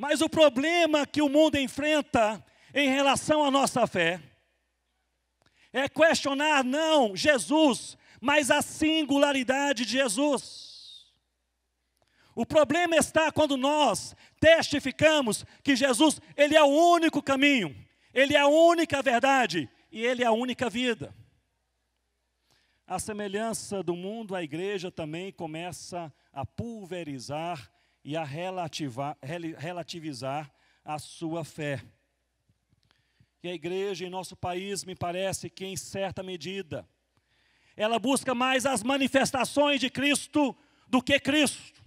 Mas o problema que o mundo enfrenta em relação à nossa fé é questionar não Jesus, mas a singularidade de Jesus. O problema está quando nós testificamos que Jesus, ele é o único caminho, ele é a única verdade e ele é a única vida. A semelhança do mundo, a igreja também começa a pulverizar e a relativizar a sua fé. E a igreja em nosso país, me parece que, em certa medida, ela busca mais as manifestações de Cristo do que Cristo,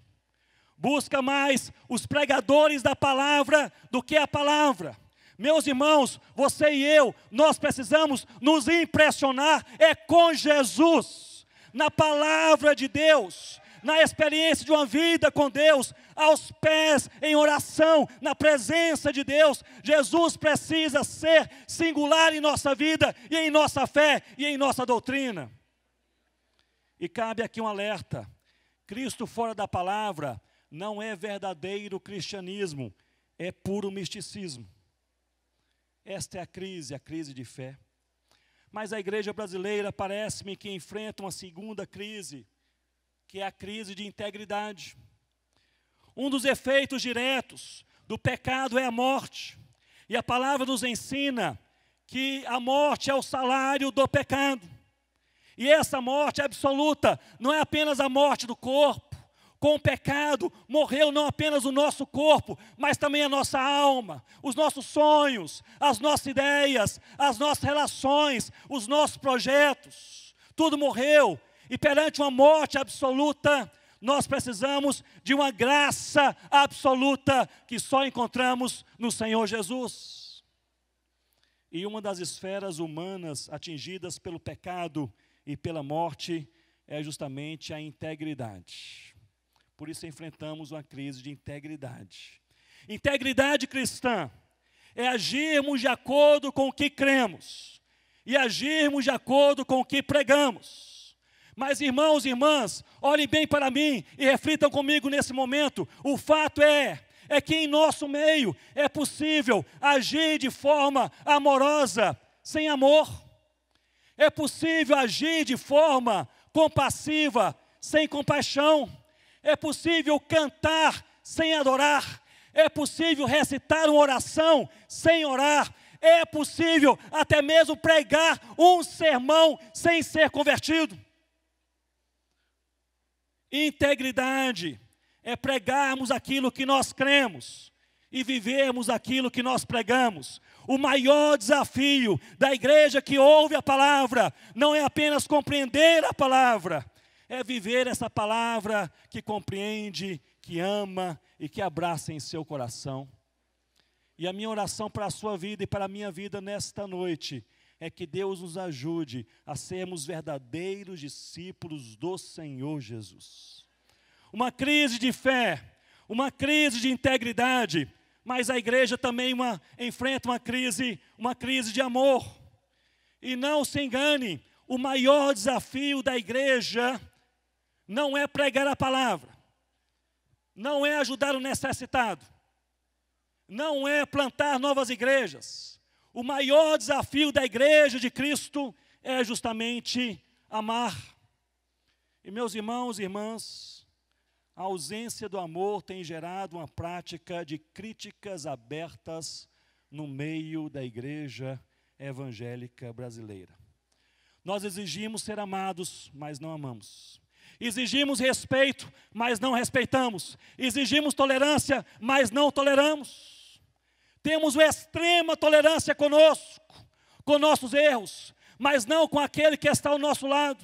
busca mais os pregadores da palavra do que a palavra. Meus irmãos, você e eu, nós precisamos nos impressionar é com Jesus, na palavra de Deus, na experiência de uma vida com Deus, aos pés, em oração, na presença de Deus. Jesus precisa ser singular em nossa vida e em nossa fé e em nossa doutrina. E cabe aqui um alerta: Cristo fora da palavra não é verdadeiro cristianismo, é puro misticismo. Esta é a crise, a crise de fé. Mas a igreja brasileira parece-me que enfrenta uma segunda crise que é a crise de integridade. Um dos efeitos diretos do pecado é a morte. E a palavra nos ensina que a morte é o salário do pecado. E essa morte absoluta não é apenas a morte do corpo. Com o pecado morreu não apenas o nosso corpo, mas também a nossa alma, os nossos sonhos, as nossas ideias, as nossas relações, os nossos projetos. Tudo morreu e perante uma morte absoluta, nós precisamos de uma graça absoluta que só encontramos no Senhor Jesus. E uma das esferas humanas atingidas pelo pecado e pela morte é justamente a integridade. Por isso enfrentamos uma crise de integridade. Integridade cristã é agirmos de acordo com o que cremos e agirmos de acordo com o que pregamos. Mas irmãos e irmãs, olhem bem para mim e reflitam comigo nesse momento. O fato é, é que em nosso meio é possível agir de forma amorosa, sem amor. É possível agir de forma compassiva, sem compaixão. É possível cantar sem adorar. É possível recitar uma oração sem orar. É possível até mesmo pregar um sermão sem ser convertido. Integridade é pregarmos aquilo que nós cremos e vivermos aquilo que nós pregamos. O maior desafio da igreja que ouve a palavra não é apenas compreender a palavra, é viver essa palavra que compreende, que ama e que abraça em seu coração. E a minha oração para a sua vida e para a minha vida nesta noite é que Deus nos ajude a sermos verdadeiros discípulos do Senhor Jesus. Uma crise de fé, uma crise de integridade, mas a igreja também uma, enfrenta uma crise, uma crise de amor. E não se engane, o maior desafio da igreja não é pregar a palavra, não é ajudar o necessitado, não é plantar novas igrejas o maior desafio da igreja de Cristo é justamente amar. E meus irmãos e irmãs, a ausência do amor tem gerado uma prática de críticas abertas no meio da igreja evangélica brasileira. Nós exigimos ser amados, mas não amamos. Exigimos respeito, mas não respeitamos. Exigimos tolerância, mas não toleramos. Temos uma extrema tolerância conosco, com nossos erros, mas não com aquele que está ao nosso lado.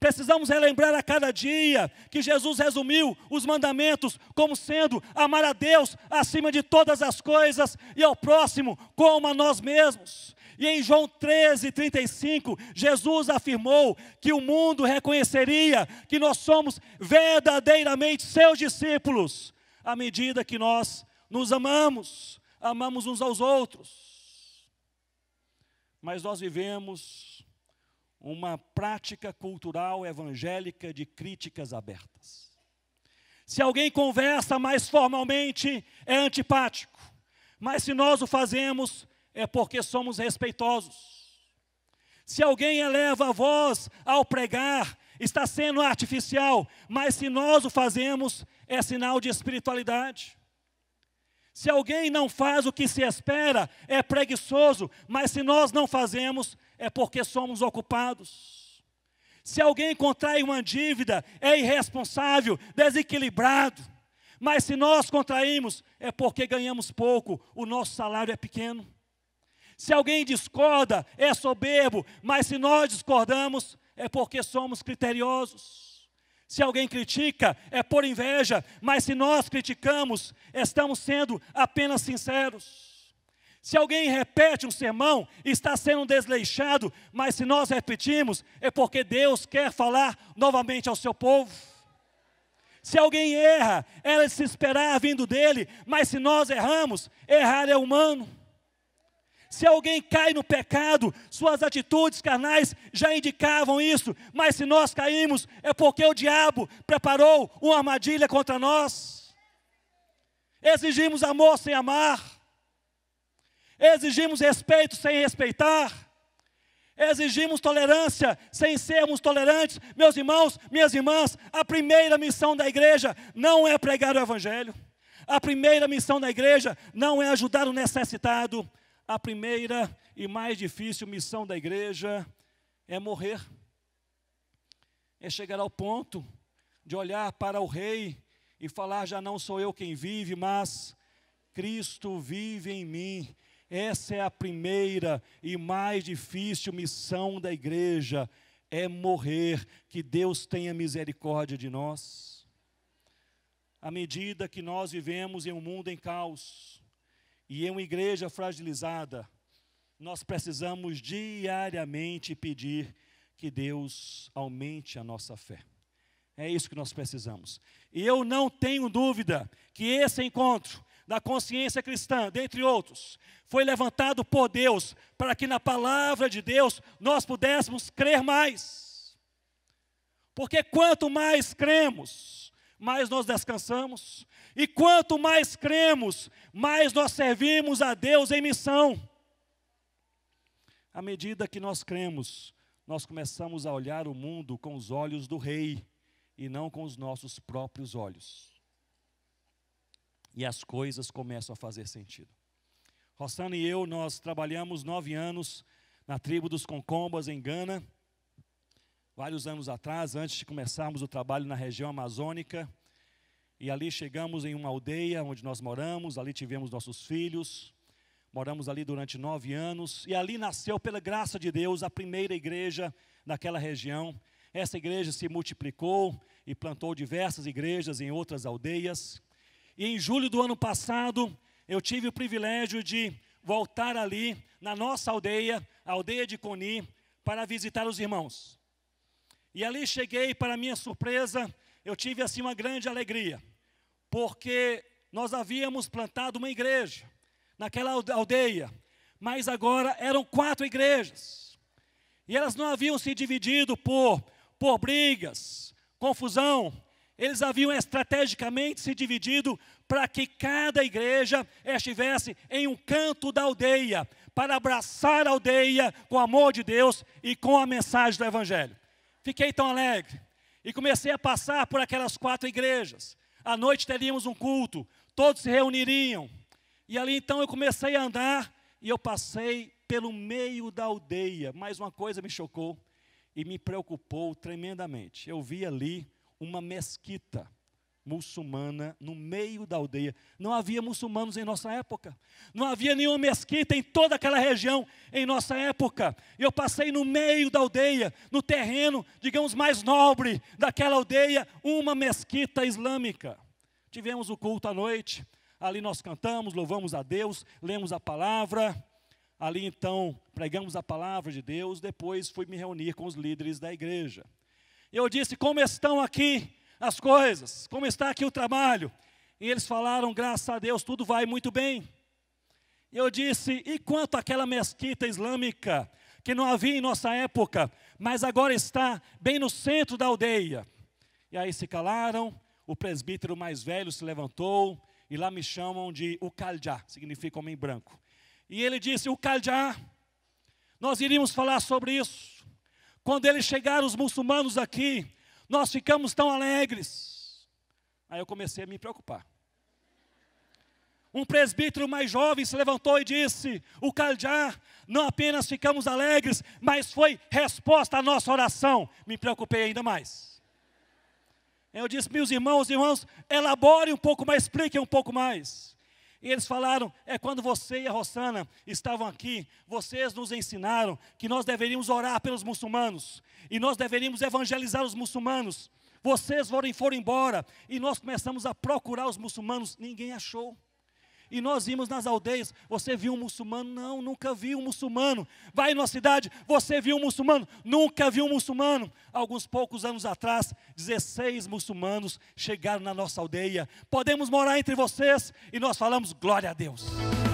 Precisamos relembrar a cada dia que Jesus resumiu os mandamentos como sendo amar a Deus acima de todas as coisas e ao próximo como a nós mesmos. E em João 13, 35, Jesus afirmou que o mundo reconheceria que nós somos verdadeiramente seus discípulos à medida que nós nos amamos amamos uns aos outros. Mas nós vivemos uma prática cultural evangélica de críticas abertas. Se alguém conversa mais formalmente, é antipático. Mas se nós o fazemos, é porque somos respeitosos. Se alguém eleva a voz ao pregar, está sendo artificial, mas se nós o fazemos, é sinal de espiritualidade. Se alguém não faz o que se espera, é preguiçoso, mas se nós não fazemos, é porque somos ocupados. Se alguém contrai uma dívida, é irresponsável, desequilibrado, mas se nós contraímos, é porque ganhamos pouco, o nosso salário é pequeno. Se alguém discorda, é soberbo, mas se nós discordamos, é porque somos criteriosos. Se alguém critica, é por inveja, mas se nós criticamos, estamos sendo apenas sinceros. Se alguém repete um sermão, está sendo desleixado, mas se nós repetimos, é porque Deus quer falar novamente ao seu povo. Se alguém erra, ela é se esperar vindo dele, mas se nós erramos, errar é humano. Se alguém cai no pecado, suas atitudes carnais já indicavam isso, mas se nós caímos, é porque o diabo preparou uma armadilha contra nós. Exigimos amor sem amar, exigimos respeito sem respeitar, exigimos tolerância sem sermos tolerantes. Meus irmãos, minhas irmãs, a primeira missão da igreja não é pregar o evangelho. A primeira missão da igreja não é ajudar o necessitado, a primeira e mais difícil missão da igreja é morrer, é chegar ao ponto de olhar para o Rei e falar: já não sou eu quem vive, mas Cristo vive em mim. Essa é a primeira e mais difícil missão da igreja: é morrer. Que Deus tenha misericórdia de nós. À medida que nós vivemos em um mundo em caos, e em uma igreja fragilizada, nós precisamos diariamente pedir que Deus aumente a nossa fé. É isso que nós precisamos. E eu não tenho dúvida que esse encontro da consciência cristã, dentre outros, foi levantado por Deus para que na palavra de Deus nós pudéssemos crer mais. Porque quanto mais cremos, mais nós descansamos. E quanto mais cremos, mais nós servimos a Deus em missão. À medida que nós cremos, nós começamos a olhar o mundo com os olhos do Rei e não com os nossos próprios olhos. E as coisas começam a fazer sentido. Rossana e eu, nós trabalhamos nove anos na tribo dos Concombas, em Gana vários anos atrás, antes de começarmos o trabalho na região amazônica. E ali chegamos em uma aldeia onde nós moramos, ali tivemos nossos filhos, moramos ali durante nove anos. E ali nasceu, pela graça de Deus, a primeira igreja naquela região. Essa igreja se multiplicou e plantou diversas igrejas em outras aldeias. E em julho do ano passado, eu tive o privilégio de voltar ali, na nossa aldeia, a aldeia de Coni, para visitar os irmãos. E ali cheguei, para minha surpresa, eu tive assim uma grande alegria, porque nós havíamos plantado uma igreja naquela aldeia, mas agora eram quatro igrejas. E elas não haviam se dividido por, por brigas, confusão. Eles haviam estrategicamente se dividido para que cada igreja estivesse em um canto da aldeia, para abraçar a aldeia com o amor de Deus e com a mensagem do Evangelho. Fiquei tão alegre. E comecei a passar por aquelas quatro igrejas. À noite teríamos um culto, todos se reuniriam. E ali então eu comecei a andar e eu passei pelo meio da aldeia. Mais uma coisa me chocou e me preocupou tremendamente. Eu vi ali uma mesquita muçulmana no meio da aldeia. Não havia muçulmanos em nossa época. Não havia nenhuma mesquita em toda aquela região em nossa época. Eu passei no meio da aldeia, no terreno, digamos, mais nobre daquela aldeia, uma mesquita islâmica. Tivemos o culto à noite. Ali nós cantamos, louvamos a Deus, lemos a palavra. Ali então pregamos a palavra de Deus. Depois fui me reunir com os líderes da igreja. Eu disse: Como estão aqui as coisas, como está aqui o trabalho. E eles falaram: graças a Deus, tudo vai muito bem. E eu disse: e quanto àquela mesquita islâmica que não havia em nossa época, mas agora está bem no centro da aldeia? E aí se calaram, o presbítero mais velho se levantou, e lá me chamam de Ukaljá, significa homem branco. E ele disse: Ukaljá, nós iríamos falar sobre isso. Quando eles chegaram, os muçulmanos aqui, nós ficamos tão alegres. Aí eu comecei a me preocupar. Um presbítero mais jovem se levantou e disse: O caldear, não apenas ficamos alegres, mas foi resposta à nossa oração. Me preocupei ainda mais. Eu disse: Meus irmãos e irmãs, elaborem um pouco mais, expliquem um pouco mais. E eles falaram: é quando você e a Rossana estavam aqui, vocês nos ensinaram que nós deveríamos orar pelos muçulmanos e nós deveríamos evangelizar os muçulmanos. Vocês foram, foram embora e nós começamos a procurar os muçulmanos, ninguém achou e nós vimos nas aldeias, você viu um muçulmano? Não, nunca vi um muçulmano. Vai na cidade, você viu um muçulmano? Nunca vi um muçulmano. Alguns poucos anos atrás, 16 muçulmanos chegaram na nossa aldeia. Podemos morar entre vocês e nós falamos glória a Deus.